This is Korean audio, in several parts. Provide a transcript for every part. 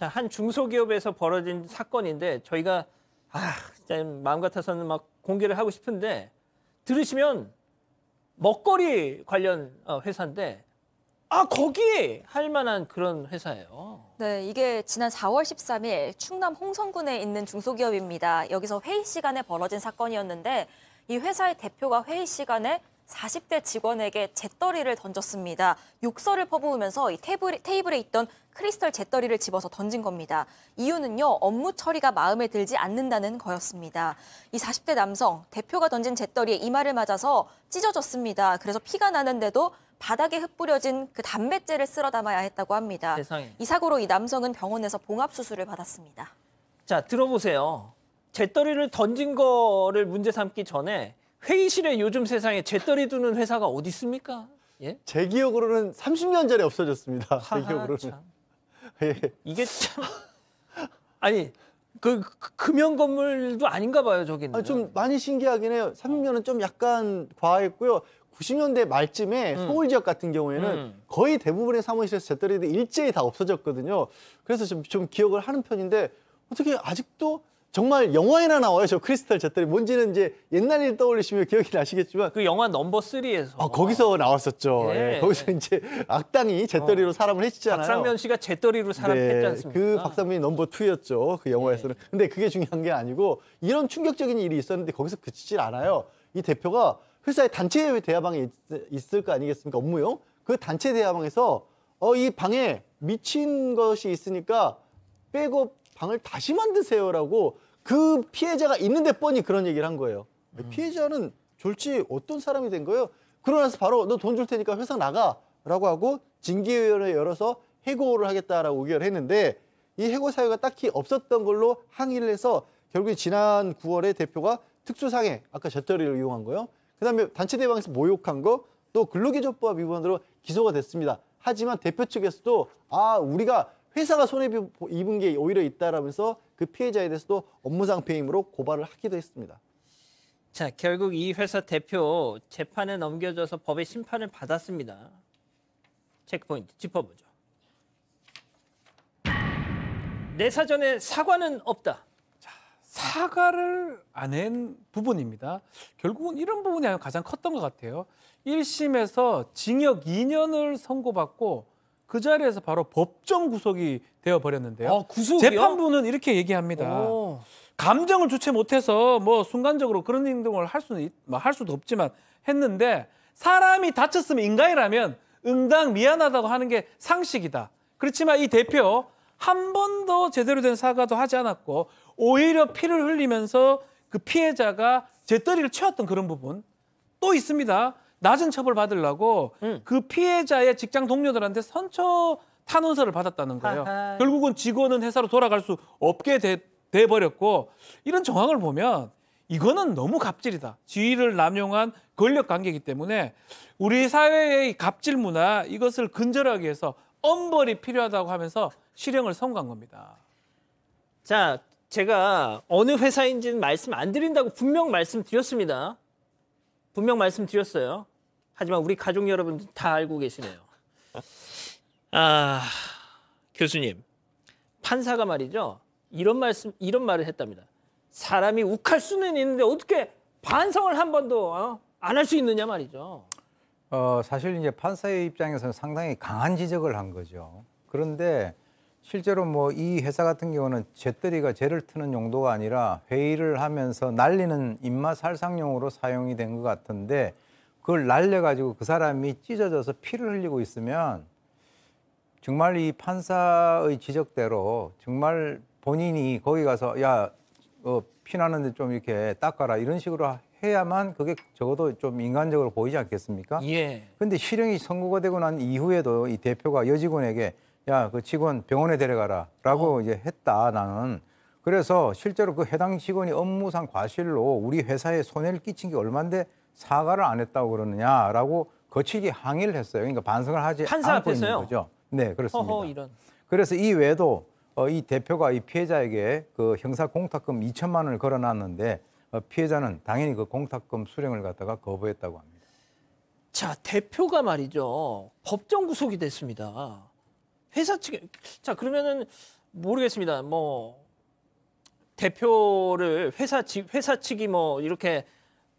자, 한 중소기업에서 벌어진 사건인데 저희가 아, 진짜 마음 같아서는 막 공개를 하고 싶은데 들으시면 먹거리 관련 어, 회사인데 아, 거기 할 만한 그런 회사예요. 네, 이게 지난 4월 13일 충남 홍성군에 있는 중소기업입니다. 여기서 회의 시간에 벌어진 사건이었는데 이 회사의 대표가 회의 시간에 40대 직원에게 잿더리를 던졌습니다. 욕설을 퍼부으면서 이 테이블, 테이블에 있던 크리스털 잿더리를 집어서 던진 겁니다. 이유는요, 업무 처리가 마음에 들지 않는다는 거였습니다. 이 40대 남성, 대표가 던진 잿더리에 이마를 맞아서 찢어졌습니다. 그래서 피가 나는데도 바닥에 흩뿌려진 그 담뱃재를 쓸어 담아야 했다고 합니다. 세상에. 이 사고로 이 남성은 병원에서 봉합 수술을 받았습니다. 자, 들어보세요. 잿더리를 던진 거를 문제 삼기 전에 회의실에 요즘 세상에 재떨이 두는 회사가 어디 있습니까? 예? 제 기억으로는 30년 전에 없어졌습니다. 하하, 제 기억으로는. 참. 예. 이게 참 아니 그, 그 금연 건물도 아닌가 봐요 저기는. 아, 좀 많이 신기하긴 해요. 30년은 좀 약간 과했고요. 90년대 말쯤에 음. 서울 지역 같은 경우에는 음. 거의 대부분의 사무실에서 재떨이들 일제히 다 없어졌거든요. 그래서 좀, 좀 기억을 하는 편인데 어떻게 아직도 정말 영화에나 나와요. 저 크리스탈 잿더리 뭔지는 이제 옛날 일 떠올리시면 기억이 나시겠지만 그 영화 넘버 쓰에서 아, 거기서 나왔었죠. 예. 예. 거기서 이제 악당이 잿더리로 어. 사람을 해잖아요 박상면 씨가 잿더리로 사람 네. 했지 않습니까? 그 박상면이 넘버 투였죠그 영화에서는. 예. 근데 그게 중요한 게 아니고 이런 충격적인 일이 있었는데 거기서 그치질 않아요. 이 대표가 회사의 단체 대화방에 있, 을거 아니겠습니까? 업무용. 그 단체 대화방에서 어 이 방에 미친 것이 있으니까 백업 방을 다시 만드세요라고 그 피해자가 있는데 뻔히 그런 얘기를 한 거예요. 음. 피해자는 졸지 어떤 사람이 된 거예요? 그러고 나서 바로 너 돈 줄 테니까 회사 나가라고 하고 징계위원회 열어서 해고를 하겠다라고 의결을 했는데 이 해고 사유가 딱히 없었던 걸로 항의를 해서 결국에 지난 9월에 대표가 특수상해 아까 젖더리를 이용한 거요. 그다음에 단체 대방에서 모욕한 거 또 근로기준법 위반으로 기소가 됐습니다. 하지만 대표 측에서도 아 우리가 회사가 손해 입은 게 오히려 있다라면서 그 피해자에 대해서도 업무상 피임으로 고발을 하기도 했습니다. 자, 결국 이 회사 대표 재판에 넘겨져서 법의 심판을 받았습니다. 체크포인트 짚어보죠. 내 사전에 사과는 없다. 자, 사과를 안 한 부분입니다. 결국은 이런 부분이 가장 컸던 것 같아요. 1심에서 징역 2년을 선고받고 그 자리에서 바로 법정 구속이 되어 버렸는데요. 아, 어, 재판부는 이렇게 얘기합니다. 오. 어. 감정을 주체 못해서 뭐 순간적으로 그런 행동을 할 수는 뭐 할 수도 없지만 했는데 사람이 다쳤으면 인간이라면 응당 미안하다고 하는 게 상식이다. 그렇지만 이 대표 한 번도 제대로 된 사과도 하지 않았고 오히려 피를 흘리면서 그 피해자가 재떨이를 채웠던 그런 부분 또 있습니다. 낮은 처벌 받으려고 음. 그 피해자의 직장 동료들한테 선처 탄원서를 받았다는 거예요. 아하. 결국은 직원은 회사로 돌아갈 수 없게 돼, 돼 버렸고 이런 정황을 보면 이거는 너무 갑질이다. 지위를 남용한 권력 관계이기 때문에 우리 사회의 갑질 문화 이것을 근절하기 위해서 엄벌이 필요하다고 하면서 실형을 선고한 겁니다. 자, 제가 어느 회사인지는 말씀 안 드린다고 분명 말씀드렸습니다. 분명 말씀드렸어요. 하지만 우리 가족 여러분들 다 알고 계시네요. 아, 교수님. 판사가 말이죠. 이런 말씀 이런 말을 했답니다. 사람이 욱할 수는 있는데 어떻게 반성을 한 번도 어? 안할 수 있느냐 말이죠. 어, 사실 이제 판사의 입장에서는 상당히 강한 지적을 한 거죠. 그런데 실제로 뭐 이 회사 같은 경우는 재떨이가 죄를 트는 용도가 아니라 회의를 하면서 날리는 입맛 살상용으로 사용이 된 것 같은데 그걸 날려가지고 그 사람이 찢어져서 피를 흘리고 있으면 정말 이 판사의 지적대로 정말 본인이 거기 가서 야, 어, 피나는데 좀 이렇게 닦아라 이런 식으로 해야만 그게 적어도 좀 인간적으로 보이지 않겠습니까? 예. 근데 실형이 선고가 되고 난 이후에도 이 대표가 여직원에게 야, 그 직원 병원에 데려가라 라고 어. 이제 했다 나는. 그래서 실제로 그 해당 직원이 업무상 과실로 우리 회사에 손해를 끼친 게 얼만데 사과를 안 했다고 그러느냐라고 거칠게 항의를 했어요. 그러니까 반성을 하지 판사 않고 앞에서요? 있는 거죠. 네, 그렇습니다. 허허, 이런. 그래서 이 외에도 어, 이 대표가 이 피해자에게 그 형사 공탁금 2천만 원을 걸어놨는데 어, 피해자는 당연히 그 공탁금 수령을 갖다가 거부했다고 합니다. 자, 대표가 말이죠. 법정 구속이 됐습니다. 회사 측에 자, 그러면은 모르겠습니다. 뭐 대표를 회사 측 회사 측이 뭐 이렇게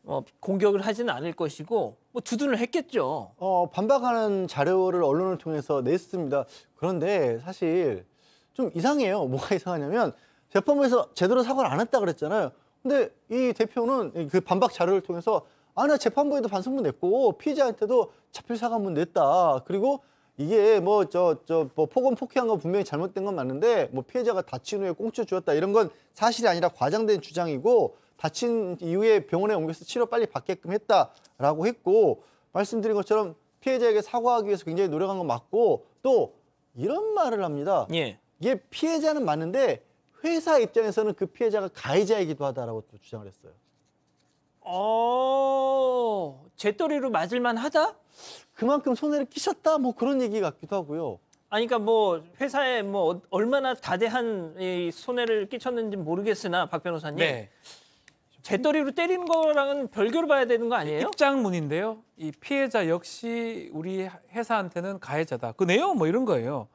어, 공격을 하지는 않을 것이고 뭐 두둔을 했겠죠. 어, 반박하는 자료를 언론을 통해서 냈습니다. 그런데 사실 좀 이상해요. 뭐가 이상하냐면 재판부에서 제대로 사과를 안 했다 그랬잖아요. 근데 이 대표는 그 반박 자료를 통해서 아, 나 재판부에도 반성문 냈고 피의자한테도 자필 사과문 냈다. 그리고 이게 뭐 저 저뭐 뭐 폭언 폭행한 건 분명히 잘못된 건 맞는데 뭐 피해자가 다친 후에 꽁쳐 주었다 이런 건 사실이 아니라 과장된 주장이고 다친 이후에 병원에 옮겨서 치료 빨리 받게끔 했다라고 했고 말씀드린 것처럼 피해자에게 사과하기 위해서 굉장히 노력한 건 맞고 또 이런 말을 합니다. 예. 이게 피해자는 맞는데 회사 입장에서는 그 피해자가 가해자이기도 하다라고 또 주장을 했어요. 어, 제떨이로 맞을만 하다? 그만큼 손해를 끼쳤다? 뭐 그런 얘기 같기도 하고요. 아니, 그러니까 뭐 회사에 뭐 얼마나 다대한 이 손해를 끼쳤는지 모르겠으나 박 변호사님. 네. 재떨이로 때리는 거랑은 별개로 봐야 되는 거 아니에요? 입장문인데요. 이 피해자 역시 우리 회사한테는 가해자다. 그 내용 뭐 이런 거예요.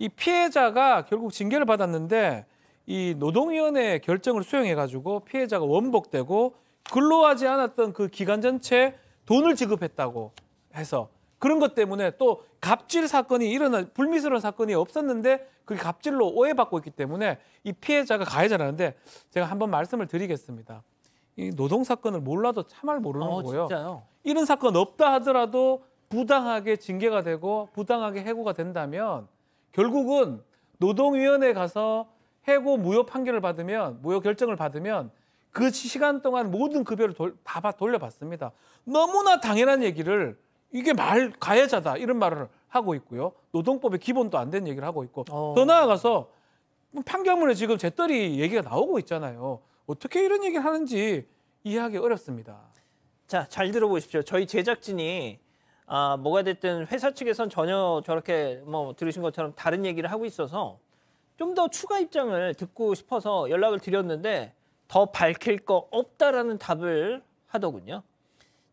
이 피해자가 결국 징계를 받았는데 이 노동위원회 결정을 수용해가지고 피해자가 원복되고 근로하지 않았던 그 기간 전체 돈을 지급했다고 해서 그런 것 때문에 또 갑질 사건이 일어난 불미스러운 사건이 없었는데 그게 갑질로 오해받고 있기 때문에 이 피해자가 가해자라는데 제가 한번 말씀을 드리겠습니다. 이 노동 사건을 몰라도 참을 모르는 어, 거고요. 진짜요? 이런 사건 없다 하더라도 부당하게 징계가 되고 부당하게 해고가 된다면 결국은 노동위원회에 가서 해고 무효 판결을 받으면 무효 결정을 받으면 그 시간 동안 모든 급여를 돌, 다 돌려받습니다. 너무나 당연한 얘기를 이게 말 가해자다 이런 말을 하고 있고요. 노동법의 기본도 안 된 얘기를 하고 있고 어. 더 나아가서 뭐 판결문에 지금 제떨이 얘기가 나오고 있잖아요. 어떻게 이런 얘기를 하는지 이해하기 어렵습니다. 자, 잘 들어보십시오. 저희 제작진이 아, 뭐가 됐든 회사 측에선 전혀 저렇게 뭐 들으신 것처럼 다른 얘기를 하고 있어서 좀 더 추가 입장을 듣고 싶어서 연락을 드렸는데 더 밝힐 거 없다라는 답을 하더군요.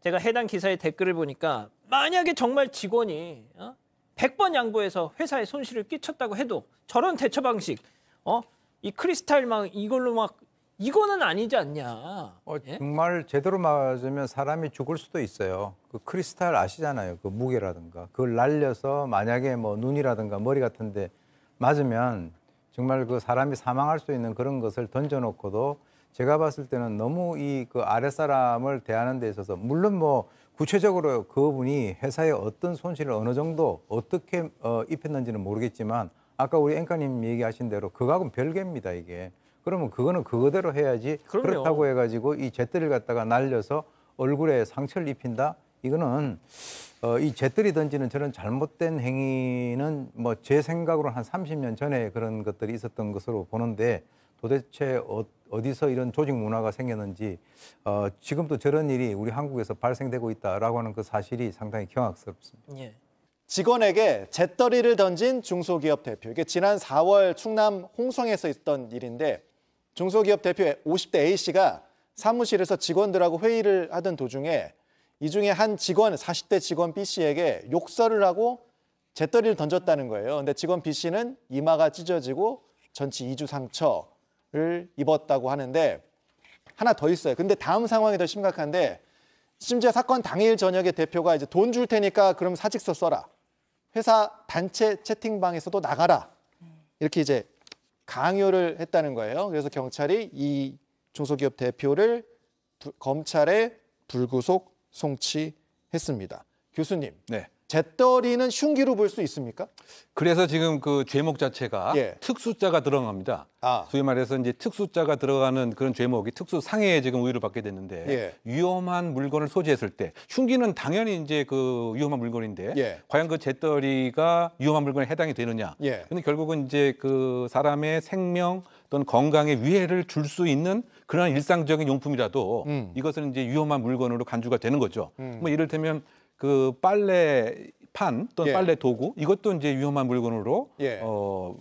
제가 해당 기사의 댓글을 보니까 만약에 정말 직원이 어? 100번 양보해서 회사에 손실을 끼쳤다고 해도 저런 대처 방식, 어? 이 크리스탈 망 이걸로 막 이거는 아니지 않냐. 어, 예? 정말 제대로 맞으면 사람이 죽을 수도 있어요. 그 크리스탈 아시잖아요. 그 무게라든가. 그걸 날려서 만약에 뭐 눈이라든가 머리 같은데 맞으면 정말 그 사람이 사망할 수 있는 그런 것을 던져놓고도 제가 봤을 때는 너무 이 그 아랫사람을 대하는 데 있어서 물론 뭐 구체적으로 그분이 회사에 어떤 손실을 어느 정도 어떻게 어, 입혔는지는 모르겠지만 아까 우리 앵커님 얘기하신 대로 그거하고는 별개입니다 이게 그러면 그거는 그거대로 해야지 그럼요. 그렇다고 해가지고 이 잿들을 갖다가 날려서 얼굴에 상처를 입힌다 이거는 어, 이 잿들이 던지는 저런 잘못된 행위는 뭐 제 생각으로 한 30년 전에 그런 것들이 있었던 것으로 보는데 도대체 어, 어디서 이런 조직 문화가 생겼는지 어, 지금도 저런 일이 우리 한국에서 발생되고 있다라고 하는 그 사실이 상당히 경악스럽습니다. 예. 직원에게 재떨이를 던진 중소기업 대표. 이게 지난 4월 충남 홍성에서 있던 일인데 중소기업 대표 50대 A씨가 사무실에서 직원들하고 회의를 하던 도중에 이 중에 한 직원, 40대 직원 B씨에게 욕설을 하고 재떨이를 던졌다는 거예요. 근데 직원 B씨는 이마가 찢어지고 전치 2주 상처, 을 입었다고 하는데 하나 더 있어요. 근데 다음 상황이 더 심각한데 심지어 사건 당일 저녁에 대표가 이제 돈 줄 테니까 그럼 사직서 써라. 회사 단체 채팅방에서도 나가라. 이렇게 이제 강요를 했다는 거예요. 그래서 경찰이 이 중소기업 대표를 부, 검찰에 불구속 송치했습니다. 교수님. 네. 재떨리는 흉기로 볼 수 있습니까? 그래서 지금 그 죄목 자체가 예. 특수자가 들어갑니다. 아. 소위 말해서 이제 특수자가 들어가는 그런 죄목이 특수상해에 지금 우위를 받게 됐는데 예. 위험한 물건을 소지했을 때 흉기는 당연히 이제 그 위험한 물건인데 예. 과연 그 재떨이가 위험한 물건에 해당이 되느냐. 예. 근데 결국은 이제 그 사람의 생명 또는 건강에 위해를 줄 수 있는 그런 일상적인 용품이라도 음. 이것은 이제 위험한 물건으로 간주가 되는 거죠. 음. 뭐 이를테면 그 빨래 판 또는 예. 빨래 도구 이것도 이제 위험한 물건으로 예. 어,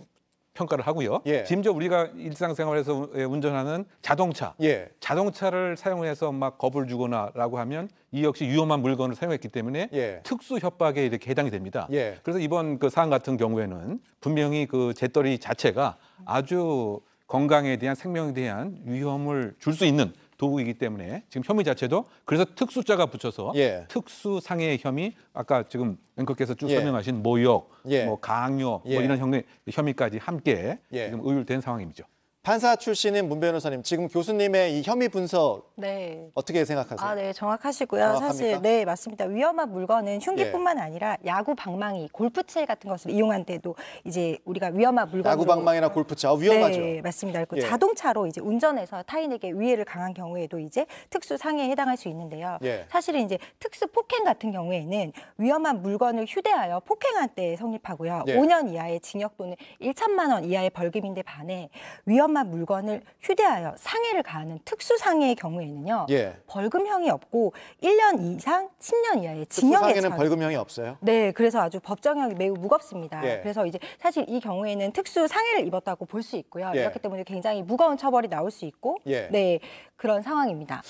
평가를 하고요. 예. 심지어 우리가 일상생활에서 운전하는 자동차, 예. 자동차를 사용해서 막 겁을 주거나라고 하면 이 역시 위험한 물건을 사용했기 때문에 예. 특수 협박에 이렇게 해당이 됩니다. 예. 그래서 이번 그 사안 같은 경우에는 분명히 그 재떨이 자체가 아주 건강에 대한 생명에 대한 위험을 줄 수 있는 도구이기 때문에 지금 혐의 자체도 그래서 특수자가 붙여서 예. 특수상해 혐의 아까 지금 앵커께서 쭉 예. 설명하신 모욕, 예. 뭐 강요 뭐 예. 이런 혐의, 혐의까지 함께 예. 지금 의율된 상황입니다. 판사 출신인 문 변호사님, 지금 교수님의 이 혐의 분석 네. 어떻게 생각하세요? 아, 네, 정확하시고요. 정확합니까? 사실 네, 맞습니다. 위험한 물건은 흉기뿐만 예. 아니라 야구 방망이, 골프채 같은 것을 이용한 때도 이제 우리가 위험한 물건 야구 방망이나 골프채 아, 위험하죠. 네, 맞습니다. 그리고 예. 자동차로 이제 운전해서 타인에게 위해를 강한 경우에도 이제 특수 상해에 해당할 수 있는데요. 예. 사실은 이제 특수 폭행 같은 경우에는 위험한 물건을 휴대하여 폭행한 때에 성립하고요. 5년 예. 이하의 징역 또는 1천만 원 이하의 벌금인데 반해 위험 위험한 물건을 휴대하여 상해를 가하는 특수 상해의 경우에는요. 예. 벌금형이 없고 1년 이상 10년 이하의 징역에 특해는 벌금형이 없어요? 네, 그래서 아주 법정형이 매우 무겁습니다. 예. 그래서 이제 사실 이 경우에는 특수 상해를 입었다고 볼 수 있고요. 예. 이렇기 때문에 굉장히 무거운 처벌이 나올 수 있고 예. 네, 그런 상황입니다.